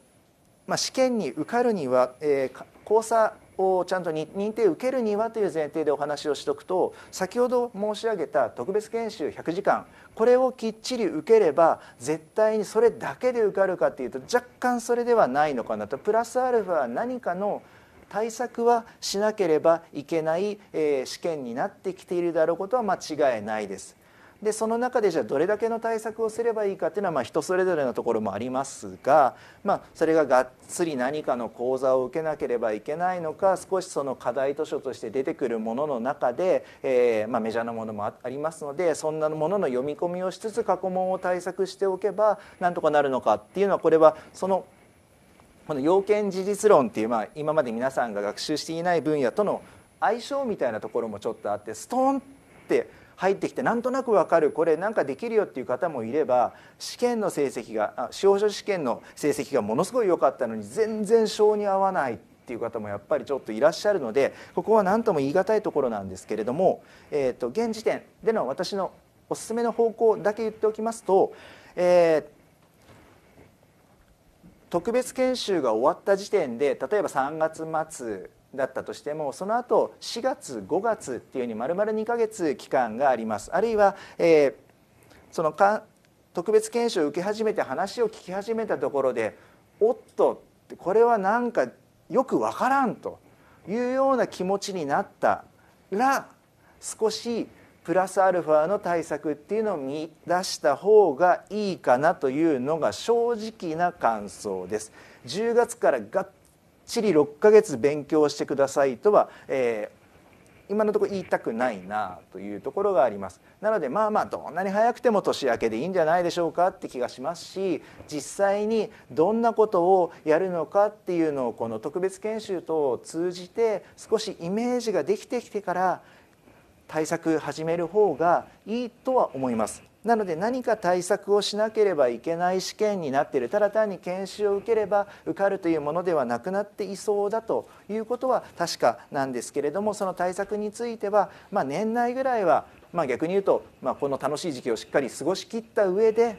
S1: まあ、試験に受かるには、えー、交差をちゃんと認定を受けるにはという前提でお話をしておくと先ほど申し上げた特別研修100時間これをきっちり受ければ絶対にそれだけで受かるかっていうと若干それではないのかなとプラスアルファ何かの対策はしなければいけない、え試験になってきているだろうことは間違いないです。でその中でじゃあどれだけの対策をすればいいかっていうのはまあ人それぞれのところもありますが、まあ、それががっつり何かの講座を受けなければいけないのか少しその課題図書として出てくるものの中で、えー、まあ、メジャーなものもありますのでそんなものの読み込みをしつつ過去問を対策しておけばなんとかなるのかっていうのはこれはそのこの要件事実論っていう、まあ、今まで皆さんが学習していない分野との相性みたいなところもちょっとあってストーンって入ってきてなんとなく分かるこれなんかできるよっていう方もいれば試験の成績が司法書試験の成績がものすごい良かったのに全然性に合わないっていう方もやっぱりちょっといらっしゃるのでここは何とも言い難いところなんですけれども、えー、と現時点での私のおすすめの方向だけ言っておきますと、えー特別研修が終わった時点で例えば3月末だったとしてもその後4月5月っていうふうにまるまる2ヶ月期間がありますあるいは、えー、そのか特別研修を受け始めて話を聞き始めたところでおっとこれはなんかよくわからんというような気持ちになったら少しプラスアルファの対策っていうのを見出した方がいいかなというのが正直な感想です。10月からがっちり6ヶ月勉強してくださいとは、えー、今のところ言いたくないなというところがありますなのでまあまあどんなに早くても年明けでいいんじゃないでしょうかって気がしますし実際にどんなことをやるのかっていうのをこの特別研修等を通じて少しイメージができてきてから対策始める方がいいとは思います。なので何か対策をしなければいけない試験になっているただ単に研修を受ければ受かるというものではなくなっていそうだということは確かなんですけれどもその対策については、まあ、年内ぐらいは、まあ、逆に言うと、まあ、この楽しい時期をしっかり過ごしきった上で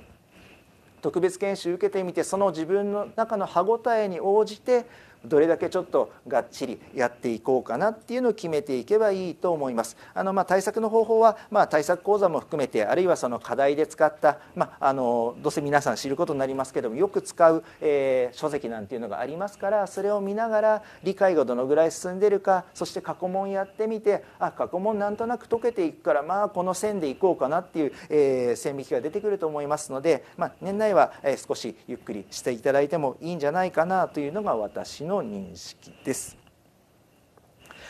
S1: 特別研修受けてみてその自分の中の歯応えに応じてどれだけちょっとがっちりやっていこうかなっていうのを決めていけばいいと思います。あのまあ、対策の方法は、まあ、対策講座も含めてあるいはその課題で使った、まあ、あのどうせ皆さん知ることになりますけどもよく使う、えー、書籍なんていうのがありますからそれを見ながら理解がどのぐらい進んでるかそして過去問やってみてあ過去問なんとなく解けていくからまあこの線でいこうかなっていう、えー、線引きが出てくると思いますので、まあ、年内は、え少しゆっくりしていただいてもいいんじゃないかなというのが私のの認識です。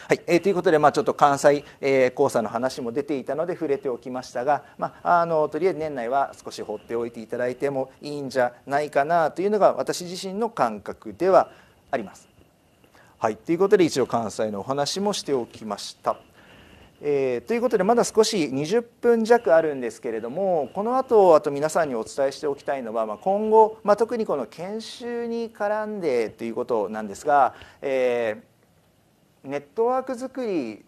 S1: はい、えー、ということで、まあ、ちょっと関西、えー、黄砂の話も出ていたので触れておきましたが、まあ、あのとりあえず年内は少し放っておいていただいてもいいんじゃないかなというのが私自身の感覚ではあります。はい、ということで一応関西のお話もしておきました。えー、ということでまだ少し20分弱あるんですけれどもこの後あと皆さんにお伝えしておきたいのは、まあ、今後、まあ、特にこの研修に絡んでということなんですが、えー、ネットワーク作り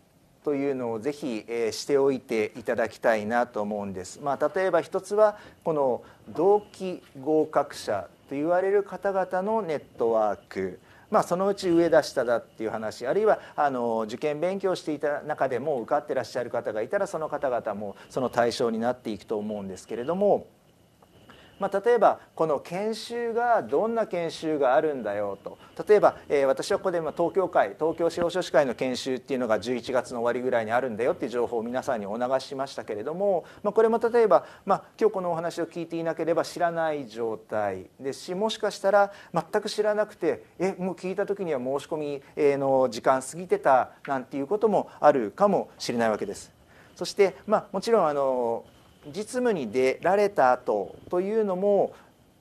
S1: というのをぜひ、えー、しておいていただきたいなと思うんです。まあ、例えば一つはこの同期合格者と言われる方々のネットワークまあ、そのうち上だ下だっていう話あるいはあの受験勉強していた中でも受かってらっしゃる方がいたらその方々もその対象になっていくと思うんですけれども。まあ、例えばこの研修がどんな研修があるんだよと例えば、えー、私はここで東京会東京司法書士会の研修っていうのが11月の終わりぐらいにあるんだよっていう情報を皆さんにお流ししましたけれども、まあ、これも例えば、まあ、今日このお話を聞いていなければ知らない状態ですしもしかしたら全く知らなくてえもう聞いた時には申し込みの時間過ぎてたなんていうこともあるかもしれないわけです。そして、まあ、もちろんあの実務に出られた後というのも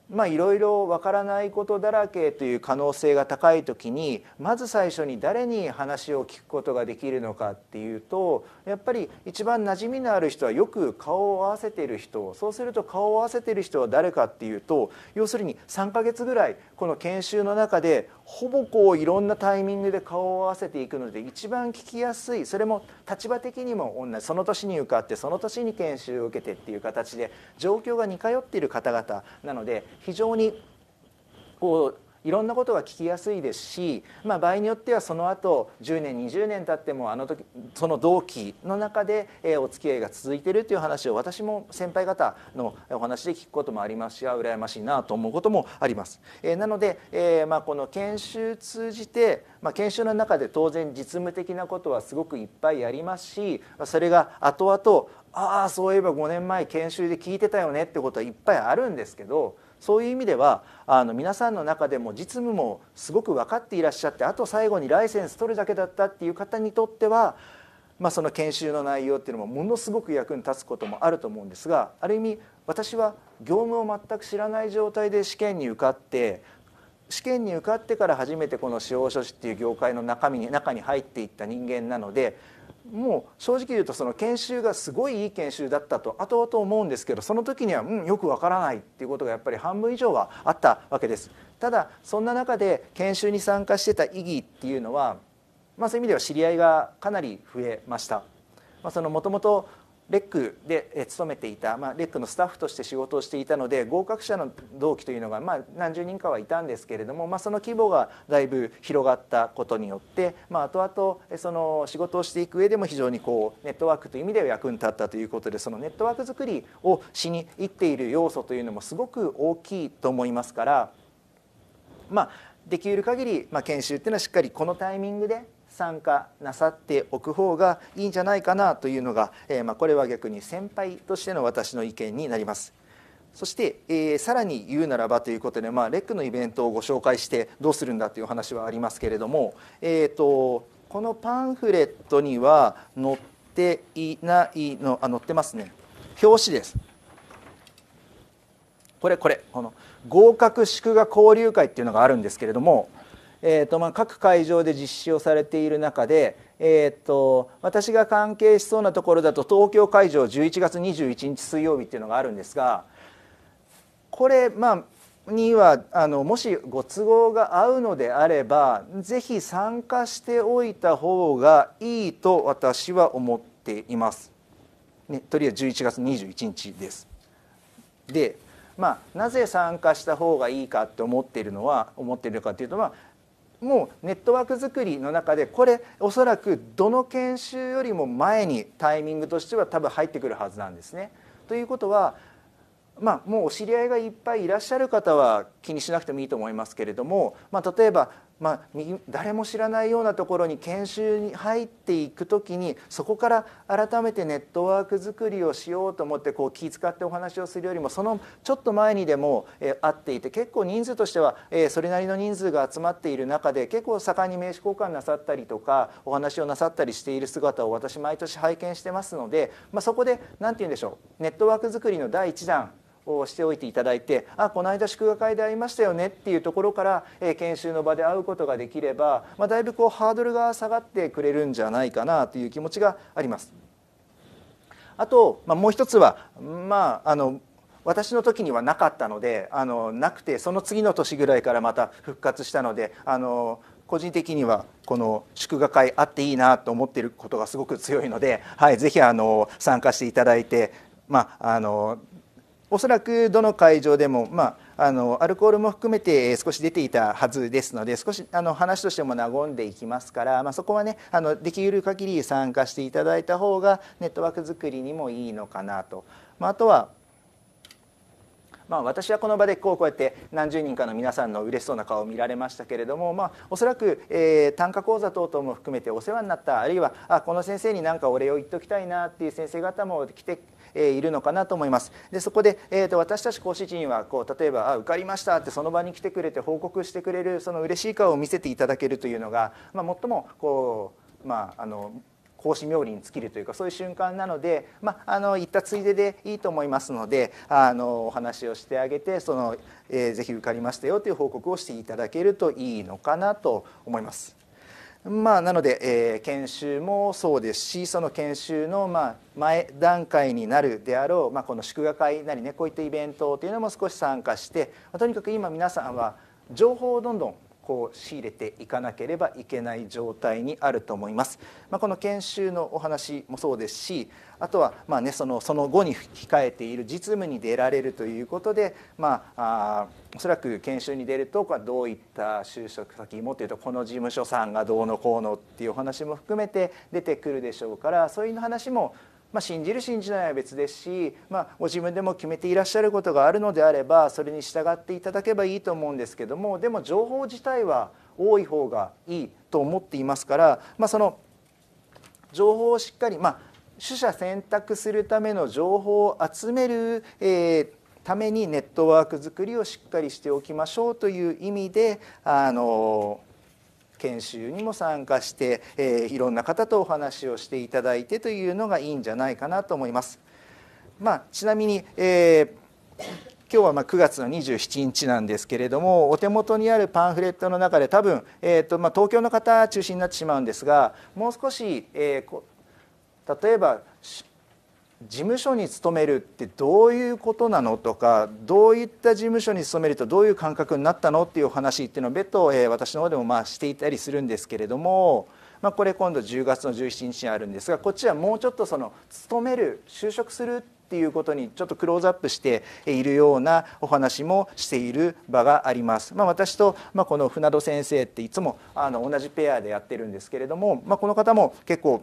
S1: まあいろいろわからないことだらけという可能性が高い時にまず最初に誰に話を聞くことができるのかっていうとやっぱり一番馴染みのある人はよく顔を合わせてる人そうすると顔を合わせてる人は誰かっていうと要するに3ヶ月ぐらいこの研修の中でほぼこういろんなタイミングで顔を合わせていくので一番聞きやすいそれも立場的にも同じその年に受かってその年に研修を受けてっていう形で状況が似通っている方々なので非常にこういろんなことが聞きやすいですし、まあ、場合によってはその後10年20年経ってもあの時その同期の中で、えお付き合いが続いてるという話を私も先輩方のお話で聞くこともありますし羨ましいなと思うこともあります。えー、なので、えー、まあ、この研修通じて、まあ、研修の中で当然実務的なことはすごくいっぱいやりますしそれが後々ああそういえば5年前研修で聞いてたよねってことはいっぱいあるんですけど。そういう意味ではあの皆さんの中でも実務もすごく分かっていらっしゃってあと最後にライセンス取るだけだったっていう方にとっては、まあ、その研修の内容っていうのもものすごく役に立つこともあると思うんですがある意味私は業務を全く知らない状態で試験に受かって試験に受かってから初めてこの司法書士っていう業界の中身に中に入っていった人間なのでもう正直言うとその研修がすごいいい研修だったと後々思うんですけどその時には、うん、よくわからないっていうことがやっぱり半分以上はあったわけです。ただそんな中で研修に参加してた意義っていうのは、まあ、そういう意味では知り合いがかなり増えました。まあ、そのもともとレックで勤めていた、まあ、レックのスタッフとして仕事をしていたので合格者の同期というのが、まあ、何十人かはいたんですけれども、まあ、その規模がだいぶ広がったことによって、まあ、後々その仕事をしていく上でも非常にこうネットワークという意味では役に立ったということでそのネットワーク作りをしにいっている要素というのもすごく大きいと思いますから、まあ、できる限り、まあ、研修っていうのはしっかりこのタイミングで参加なさっておく方がいいんじゃないかなというのが、えー、まあ、これは逆に先輩としての私の意見になります。そして、えー、さらに言うならばということで、まあ、レックのイベントをご紹介してどうするんだという話はありますけれども、えーと、このパンフレットには載っていないのあ載ってますね表紙です。これこれこの合格祝賀交流会っていうのがあるんですけれどもえーとまあ、各会場で実施をされている中で、えーと、私が関係しそうなところだと東京会場11月21日水曜日っていうのがあるんですがこれまあにはあのもしご都合が合うのであればぜひ参加しておいた方がいいと私は思っています。ね、とりあえず11月21日です。でまあ、なぜ参加した方がいいかって思っているのは思っているかというと、まあ、もうネットワーク作りの中でこれおそらくどの研修よりも前にタイミングとしては多分入ってくるはずなんですね。ということはまあ、もうお知り合いがいっぱいいらっしゃる方は気にしなくてもいいと思いますけれども、まあ、例えばまあ、誰も知らないようなところに研修に入っていく時にそこから改めてネットワーク作りをしようと思ってこう気遣ってお話をするよりもそのちょっと前にでも、え会っていて結構人数としては、えそれなりの人数が集まっている中で結構盛んに名刺交換なさったりとかお話をなさったりしている姿を私毎年拝見してますので、まあ、そこで何て言うんでしょうネットワーク作りの第1弾をしておいていただいてあこの間祝賀会で会いましたよねっていうところから、え研修の場で会うことができれば、まあ、だいぶこうハードルが下がってくれるんじゃないかなという気持ちがあります。あと、まあ、もう一つは、まあ、あの私の時にはなかったのであのなくてその次の年ぐらいからまた復活したのであの個人的にはこの祝賀会あっていいなと思っていることがすごく強いので、はい、ぜひあの参加していただいて、まあ、あのおそらくどの会場でも、まあ、あのアルコールも含めて少し出ていたはずですので少しあの話としても和んでいきますから、まあ、そこはねあのできる限り参加していただいた方がネットワーク作りにもいいのかなと。まあ、あとはまあ、私はこの場でこうこうやって何十人かの皆さんの嬉しそうな顔を見られましたけれども、まあ、おそらく、えー、単価講座等々も含めてお世話になったあるいはあこの先生に何かお礼を言っておきたいなっていう先生方も来てえいるのかなと思います。でそこで、えーと、と私たち講師陣はこう例えばあ「受かりました」ってその場に来てくれて報告してくれるその嬉しい顔を見せていただけるというのが、まあ、最もこうまああの講師冥利に尽きるというかそういう瞬間なので、まあ、あの行ったついででいいと思いますのであのお話をしてあげてその、えー、ぜひ受かりましたよという報告をしていただけるといいのかなと思います。まあ、なので、えー、研修もそうですしその研修の、まあ、前段階になるであろう、まあ、この祝賀会なりねこういったイベントというのも少し参加して、まあ、とにかく今皆さんは情報をどんどんこう仕入れていかなければいけない状態にあると思います。まあ、この研修のお話もそうですしあとはまあ、ね、そのその後に控えている実務に出られるということで、まあ、あおそらく研修に出るとどういった就職先もっというとこの事務所さんがどうのこうのっていうお話も含めて出てくるでしょうからそういう話もまあ、信じる信じないは別ですし、まあ、ご自分でも決めていらっしゃることがあるのであればそれに従っていただけばいいと思うんですけどもでも情報自体は多い方がいいと思っていますから、まあ、その情報をしっかり、まあ、取捨選択するための情報を集める、えー、ためにネットワーク作りをしっかりしておきましょうという意味であの研修にも参加して、えー、いろんな方とお話をしていただいてというのがいいんじゃないかなと思います。まあ、ちなみに、えー今日はま9月の27日なんですけれどもお手元にあるパンフレットの中で多分、えーとまあ、東京の方中心になってしまうんですがもう少し、えー、例えば事務所に勤めるってどういうことなのとかどういった事務所に勤めるとどういう感覚になったのっていうお話っていうのを別途、え私の方でもまあしていたりするんですけれども、まあ、これ今度10月の17日にあるんですがこっちはもうちょっとその勤める就職するっていうことにちょっとクローズアップしているようなお話もしている場があります。まあ、私と、まあ、この船戸先生っていつもあの同じペアでやってるんですけれども、まあ、この方も結構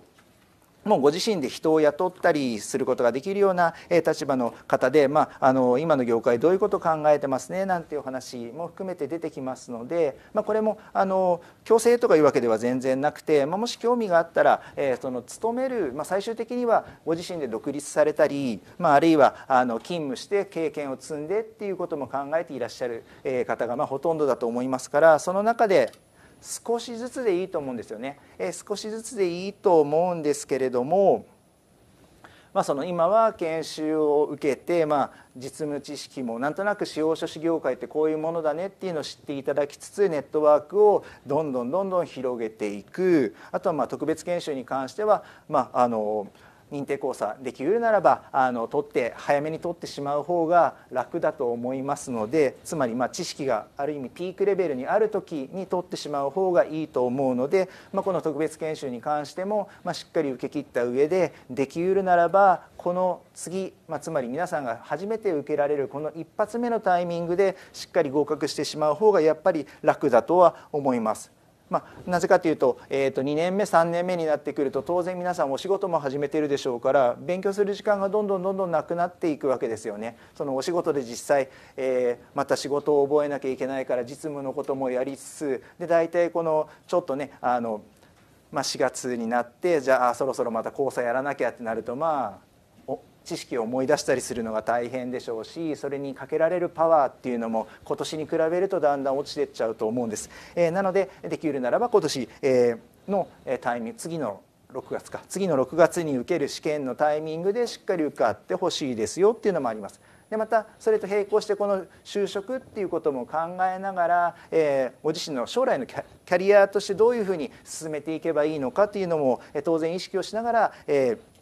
S1: もうご自身で人を雇ったりすることができるような立場の方で、まあ、あの今の業界どういうことを考えてますねなんていう話も含めて出てきますので、まあ、これもあの強制とかいうわけでは全然なくて、まあ、もし興味があったら、えー、その勤める、まあ、最終的にはご自身で独立されたり、まあ、あるいはあの勤務して経験を積んでっていうことも考えていらっしゃる方がまあほとんどだと思いますからその中で少しずつでいいと思うんですよね、えー、少しずつでいいと思うんですけれども、まあ、その今は研修を受けて、まあ、実務知識もなんとなく司法書士業界ってこういうものだねっていうのを知っていただきつつネットワークをどんどんどんどん広げていくあとはまあ特別研修に関しては、まあ、あの認定講座できるならばあの取って早めに取ってしまう方が楽だと思いますのでつまりま知識がある意味ピークレベルにある時に取ってしまう方がいいと思うので、まあ、この特別研修に関しても、まあ、しっかり受け切った上でできうるならばこの次、まあ、つまり皆さんが初めて受けられるこの1発目のタイミングでしっかり合格してしまう方がやっぱり楽だとは思います。まあ、なぜかというと,、えー、と2年目3年目になってくると当然皆さんお仕事も始めてるでしょうから勉強する時間がどんどんどんどんなくなっていくわけですよね。そのお仕事で実際、えー、また仕事を覚えなきゃいけないから実務のこともやりつつで大体このちょっとねあのまあ、4月になってじゃあそろそろまた交差やらなきゃってなるとまあ知識を思い出したりするのが大変でしょうしそれにかけられるパワーっていうのも今年に比べるとだんだん落ちてっちゃうと思うんです、えー、なのでできるならば今年、えー、のタイミング次の6月か次の6月に受ける試験のタイミングでしっかり受かってほしいですよっていうのもあります。でまたそれと並行してこの就職っていうことも考えながら、えー、ご自身の将来のキャリアとしてどういうふうに進めていけばいいのかっていうのも、え当然意識をしながら、えー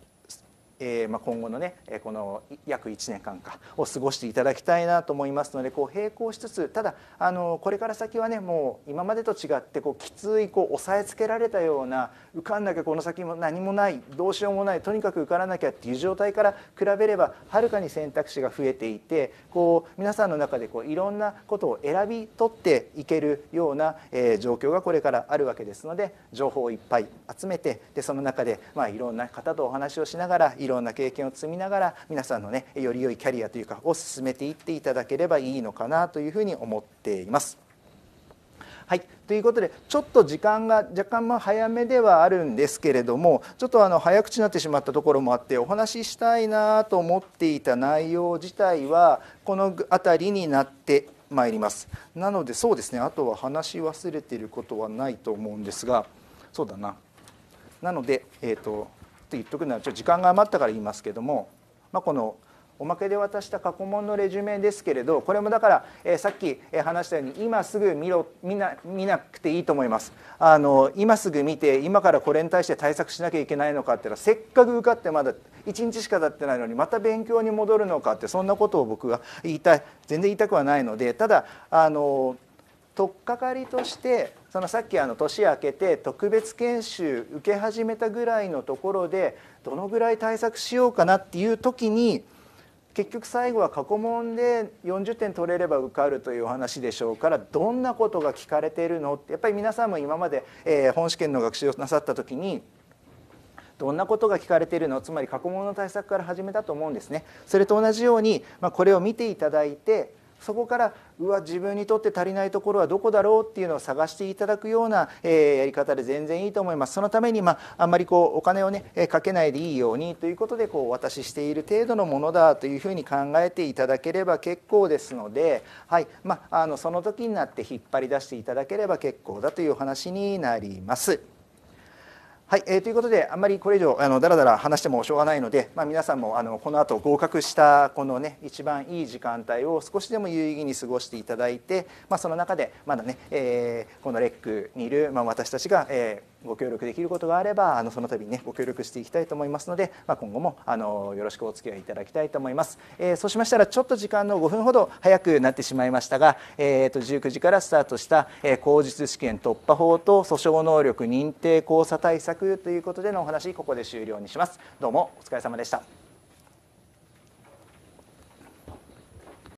S1: えー、まあ、今後のねこの約1年間かを過ごしていただきたいなと思いますのでこう並行しつつただあのこれから先はねもう今までと違ってこうきついこう押さえつけられたような受かんなきゃこの先も何もないどうしようもないとにかく受からなきゃっていう状態から比べればはるかに選択肢が増えていてこう皆さんの中でこういろんなことを選び取っていけるような、え状況がこれからあるわけですので情報をいっぱい集めてでその中で、まあ、いろんな方とお話をしながらいろろんな経験を積みながら皆さんのねより良いキャリアというかを進めていっていただければいいのかなというふうに思っています。はい、ということでちょっと時間が若干ま早めではあるんですけれどもちょっとあの早口になってしまったところもあってお話ししたいなと思っていた内容自体はこの辺りになってまいりますなのでそうですねあとは話し忘れていることはないと思うんですがそうだななので、えーとって言っとくのはちょっと時間が余ったから言いますけども、まあ、このおまけで渡した過去問のレジュメですけれどこれもだから、えー、さっき話したように今すぐ見ろ見な見なくていいと思いますあの今すぐ見て今からこれに対して対策しなきゃいけないのかってのはせっかく受かってまだ1日しか経ってないのにまた勉強に戻るのかってそんなことを僕は言いたい全然言いたくはないのでただあの取っかかりとしてそのさっきあの年明けて特別研修受け始めたぐらいのところでどのぐらい対策しようかなっていう時に結局最後は過去問で40点取れれば受かるというお話でしょうからどんなことが聞かれているのってやっぱり皆さんも今まで、え本試験の学習をなさった時にどんなことが聞かれているのつまり過去問の対策から始めたと思うんですね。それと同じように、まあ、これを見ていただいてそこからうわ自分にとって足りないところはどこだろうっていうのを探していただくような、えー、やり方で全然いいと思いますそのために、まあ、あんまりこうお金をねかけないでいいようにということでこうお渡ししている程度のものだというふうに考えていただければ結構ですので、はいまあ、あのその時になって引っ張り出していただければ結構だというお話になります。はい、えー、ということであんまりこれ以上あのだらだら話してもしょうがないので、まあ、皆さんもあのこの後合格したこのね一番いい時間帯を少しでも有意義に過ごしていただいて、まあ、その中でまだね、えー、このレックにいる、まあ、私たちが、えーご協力できることがあればあのその度にねご協力していきたいと思いますので、まあ、今後もあのよろしくお付き合いいただきたいと思います、えー、そうしましたらちょっと時間の5分ほど早くなってしまいましたが、えー、と19時からスタートした、えー、口実試験突破法と訴訟能力認定交差対策ということでのお話ここで終了にしますどうもお疲れ様でした